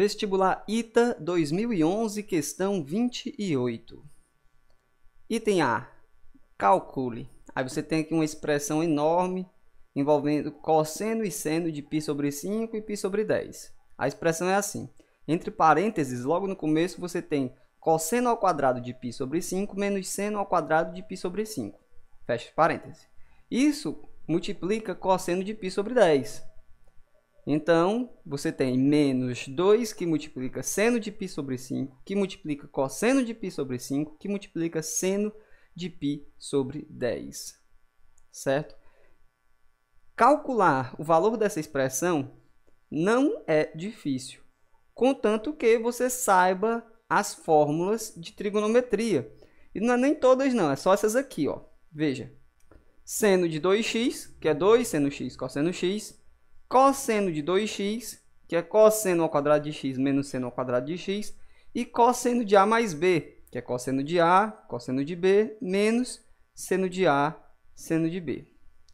Vestibular ITA 2011, questão 28. Item A. Calcule. Aí você tem aqui uma expressão enorme envolvendo cosseno e seno de π sobre 5 e π sobre 10. A expressão é assim. Entre parênteses, logo no começo, você tem cosseno ao quadrado de π sobre 5 menos seno ao quadrado de π sobre 5. Fecha parênteses. Isso multiplica cosseno de π sobre 10. Então, você tem menos 2 que multiplica seno de π sobre 5, que multiplica cosseno de π sobre 5, que multiplica seno de π sobre 10. Certo? Calcular o valor dessa expressão não é difícil, contanto que você saiba as fórmulas de trigonometria. E não é nem todas não, é só essas aqui, ó. Veja. Seno de 2x, que é 2, seno x, cosseno x, cosseno de 2x, que é cosseno ao quadrado de x menos seno ao quadrado de x, e cosseno de a mais b, que é cosseno de a, cosseno de b, menos seno de a, seno de b,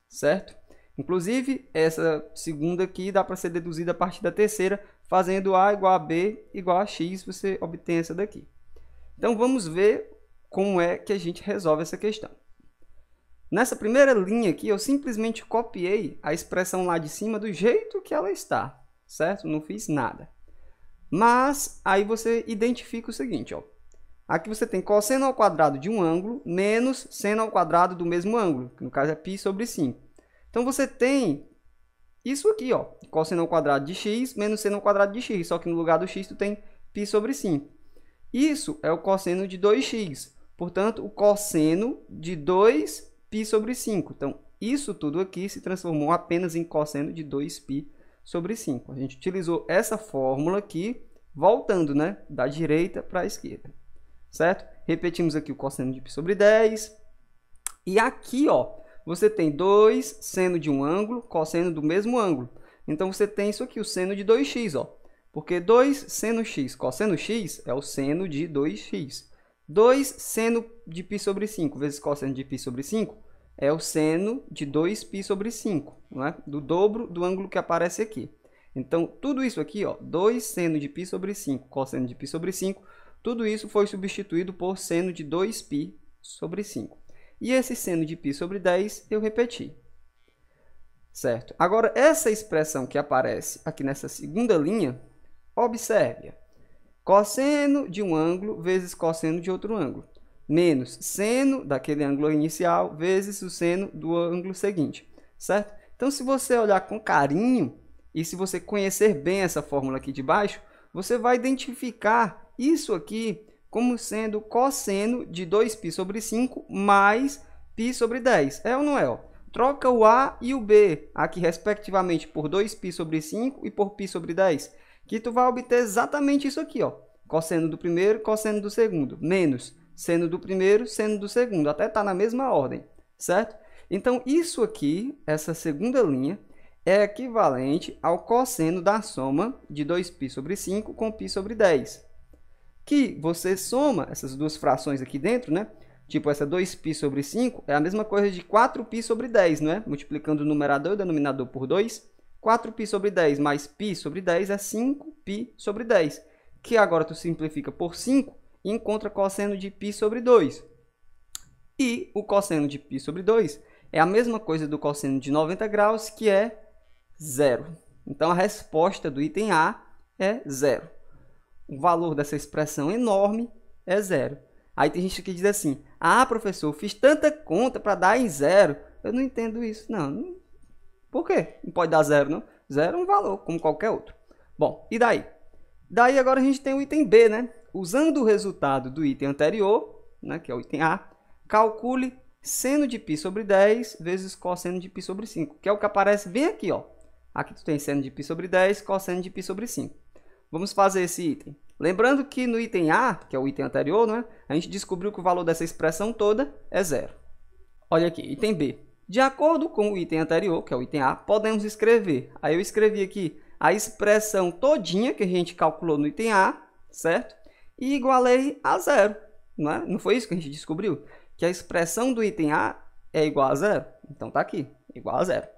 certo? Inclusive, essa segunda aqui dá para ser deduzida a partir da terceira, fazendo a igual a b igual a x, você obtém essa daqui. Então, vamos ver como é que a gente resolve essa questão. Nessa primeira linha aqui, eu simplesmente copiei a expressão lá de cima do jeito que ela está, certo? Não fiz nada. Mas aí você identifica o seguinte, ó. Aqui você tem cosseno ao quadrado de um ângulo menos seno ao quadrado do mesmo ângulo, que no caso é π sobre 5. Então você tem isso aqui, ó, cosseno ao quadrado de x menos seno ao quadrado de x, só que no lugar do x tu tem π sobre 5. Isso é o cosseno de 2x. Portanto, o cosseno de 2 π sobre 5. Então, isso tudo aqui se transformou apenas em cosseno de 2π sobre 5. A gente utilizou essa fórmula aqui, voltando né, da direita para a esquerda, certo? Repetimos aqui o cosseno de π sobre 10. E aqui, ó, você tem 2 seno de um ângulo, cosseno do mesmo ângulo. Então, você tem isso aqui, o seno de 2x, ó. Porque 2 seno x, cosseno x é o seno de 2x. 2 seno de π sobre 5 vezes cosseno de π sobre 5 é o seno de 2π sobre 5, né? do dobro do ângulo que aparece aqui. Então, tudo isso aqui, ó, 2 seno de π sobre 5, cosseno de π sobre 5, tudo isso foi substituído por seno de 2π sobre 5. E esse seno de π sobre 10 eu repeti. Certo? Agora, essa expressão que aparece aqui nessa segunda linha, observe. Cosseno de um ângulo vezes cosseno de outro ângulo menos seno daquele ângulo inicial vezes o seno do ângulo seguinte, certo? Então, se você olhar com carinho e se você conhecer bem essa fórmula aqui de baixo, você vai identificar isso aqui como sendo cosseno de 2π sobre 5 mais π sobre 10. É ou não é? Troca o A e o B aqui, respectivamente, por 2π sobre 5 e por π sobre 10, que tu vai obter exatamente isso aqui, ó. Cosseno do primeiro, cosseno do segundo, menos seno do primeiro, seno do segundo, até tá na mesma ordem, certo? Então isso aqui, essa segunda linha, é equivalente ao cosseno da soma de 2π sobre 5 com π sobre 10. Que você soma essas duas frações aqui dentro, né? Tipo, essa 2π sobre 5 é a mesma coisa de 4π sobre 10, não é? Multiplicando o numerador e o denominador por 2, 4π sobre 10 mais π sobre 10 é 5π sobre 10, que agora tu simplifica por 5 encontra cosseno de π sobre 2. E o cosseno de π sobre 2 é a mesma coisa do cosseno de 90 graus, que é zero. Então, a resposta do item A é zero. O valor dessa expressão enorme é zero. Aí tem gente que diz assim, ah, professor, fiz tanta conta para dar em zero. Eu não entendo isso, não. Por quê? Não pode dar zero, não? Zero é um valor, como qualquer outro. Bom, e daí? Daí agora a gente tem o item B, né? usando o resultado do item anterior, né, que é o item A, calcule seno de π sobre 10 vezes cosseno de π sobre 5, que é o que aparece bem aqui. Ó. Aqui tu tem seno de π sobre 10, cosseno de π sobre 5. Vamos fazer esse item. Lembrando que no item A, que é o item anterior, né, a gente descobriu que o valor dessa expressão toda é zero. Olha aqui, item B. De acordo com o item anterior, que é o item A, podemos escrever. Aí eu escrevi aqui a expressão todinha que a gente calculou no item A, certo? e igualei a zero. Não, é? não foi isso que a gente descobriu? Que a expressão do item A é igual a zero. Então está aqui, igual a zero.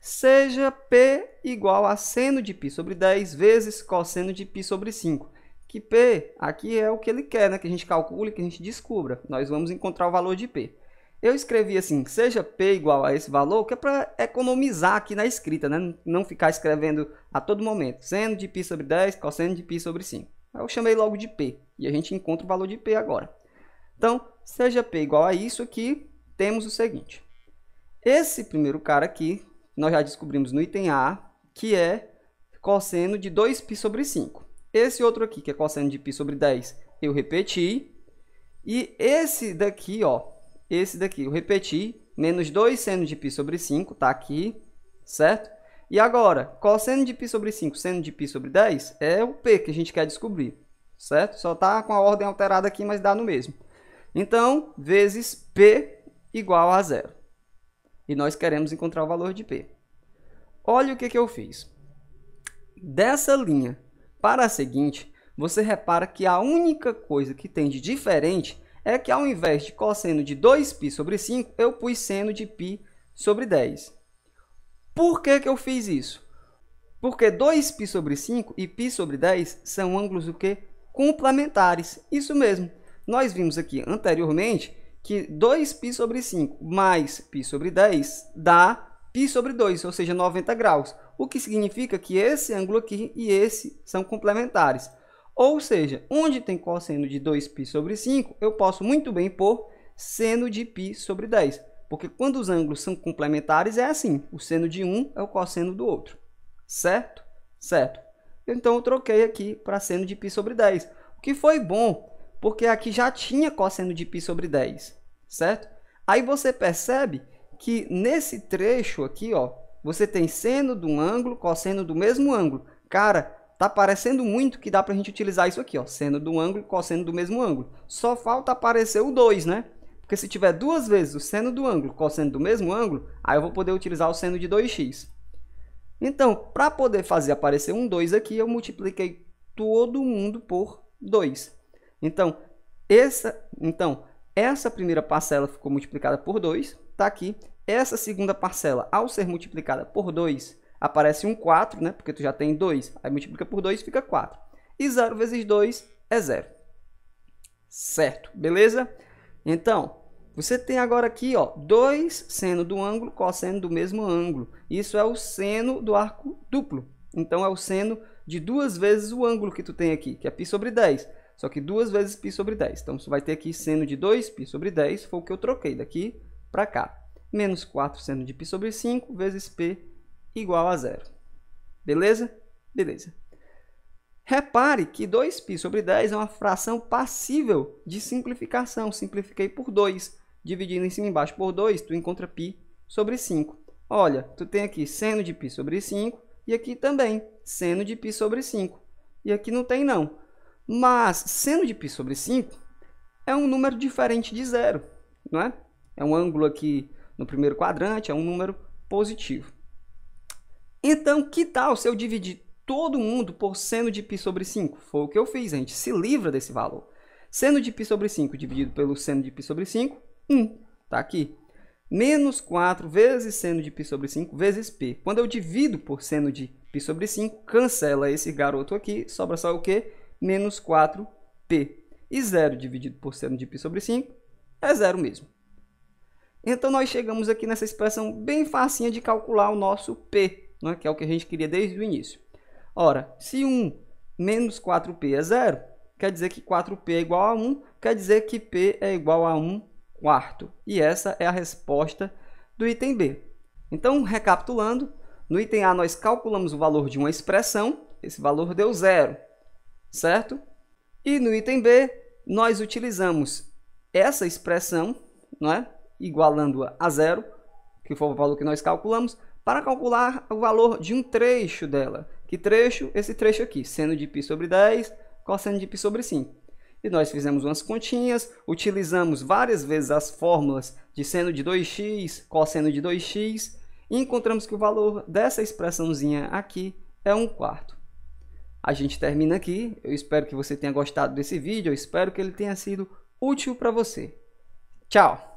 Seja P igual a seno de π sobre 10 vezes cosseno de π sobre 5. Que P aqui é o que ele quer, né? que a gente calcule, que a gente descubra. Nós vamos encontrar o valor de P. Eu escrevi assim, seja P igual a esse valor, que é para economizar aqui na escrita, né? não ficar escrevendo a todo momento. Seno de π sobre 10, cosseno de π sobre 5. Eu chamei logo de P. E a gente encontra o valor de P agora. Então, seja P igual a isso aqui, temos o seguinte. Esse primeiro cara aqui, nós já descobrimos no item A, que é cosseno de 2π sobre 5. Esse outro aqui, que é cosseno de π sobre 10, eu repeti. E esse daqui, ó, esse daqui eu repeti, menos 2 seno de π sobre 5, tá aqui, certo? E agora, cosseno de π sobre 5, seno de π sobre 10 é o P que a gente quer descobrir, certo? Só está com a ordem alterada aqui, mas dá no mesmo. Então, vezes P igual a zero. E nós queremos encontrar o valor de P. Olha o que, que eu fiz. Dessa linha para a seguinte, você repara que a única coisa que tem de diferente é que ao invés de cosseno de 2π sobre 5, eu pus seno de π sobre 10. Por que, que eu fiz isso? Porque 2π sobre 5 e π sobre 10 são ângulos o quê? complementares. Isso mesmo. Nós vimos aqui anteriormente que 2π sobre 5 mais π sobre 10 dá π sobre 2, ou seja, 90 graus. O que significa que esse ângulo aqui e esse são complementares. Ou seja, onde tem cosseno de 2π sobre 5, eu posso muito bem pôr seno de π sobre 10. Porque quando os ângulos são complementares, é assim. O seno de um é o cosseno do outro. Certo? Certo. Então, eu troquei aqui para seno de π sobre 10. O que foi bom, porque aqui já tinha cosseno de π sobre 10. Certo? Aí você percebe que nesse trecho aqui, ó, você tem seno de um ângulo, cosseno do mesmo ângulo. Cara, tá parecendo muito que dá para a gente utilizar isso aqui, ó, seno de um ângulo, cosseno do mesmo ângulo. Só falta aparecer o 2, né? Porque se tiver duas vezes o seno do ângulo cosseno do mesmo ângulo, aí eu vou poder utilizar o seno de 2x. Então, para poder fazer aparecer um 2 aqui, eu multipliquei todo mundo por 2. Então essa, então, essa primeira parcela ficou multiplicada por 2, está aqui. Essa segunda parcela, ao ser multiplicada por 2, aparece um 4, né? porque tu já tem 2. Aí multiplica por 2, fica 4. E 0 vezes 2 é 0. Certo, beleza? Então, você tem agora aqui, ó, dois seno do ângulo, cosseno do mesmo ângulo. Isso é o seno do arco duplo. Então, é o seno de duas vezes o ângulo que tu tem aqui, que é π sobre 10. Só que duas vezes π sobre 10. Então, você vai ter aqui seno de 2, π sobre 10, foi o que eu troquei daqui para cá. Menos 4 seno de π sobre 5 vezes p igual a zero. Beleza? Beleza. Repare que 2π sobre 10 é uma fração passível de simplificação. Simplifiquei por 2. Dividindo em cima e embaixo por 2, tu encontra π sobre 5. Olha, tu tem aqui seno de π sobre 5 e aqui também seno de π sobre 5. E aqui não tem não. Mas seno de π sobre 5 é um número diferente de zero, não é? É um ângulo aqui no primeiro quadrante, é um número positivo. Então, que tal se eu dividir todo mundo por seno de π sobre 5. Foi o que eu fiz, a gente se livra desse valor. Seno de π sobre 5 dividido pelo seno de π sobre 5, 1. Está aqui. Menos 4 vezes seno de π sobre 5 vezes π. Quando eu divido por seno de π sobre 5, cancela esse garoto aqui, sobra só o quê? Menos 4p. E zero dividido por seno de π sobre 5 é zero mesmo. Então, nós chegamos aqui nessa expressão bem facinha de calcular o nosso p, né, que é o que a gente queria desde o início. Ora, se 1 menos 4p é zero, quer dizer que 4p é igual a 1, quer dizer que p é igual a 1 quarto. E essa é a resposta do item B. Então, recapitulando, no item A nós calculamos o valor de uma expressão, esse valor deu zero, certo? E no item B nós utilizamos essa expressão, não é? igualando-a a zero, que foi o valor que nós calculamos, para calcular o valor de um trecho dela. Que trecho? Esse trecho aqui, seno de π sobre 10, cosseno de π sobre 5. E nós fizemos umas continhas, utilizamos várias vezes as fórmulas de seno de 2x, cosseno de 2x, e encontramos que o valor dessa expressãozinha aqui é 1 quarto. A gente termina aqui. Eu espero que você tenha gostado desse vídeo. Eu espero que ele tenha sido útil para você. Tchau!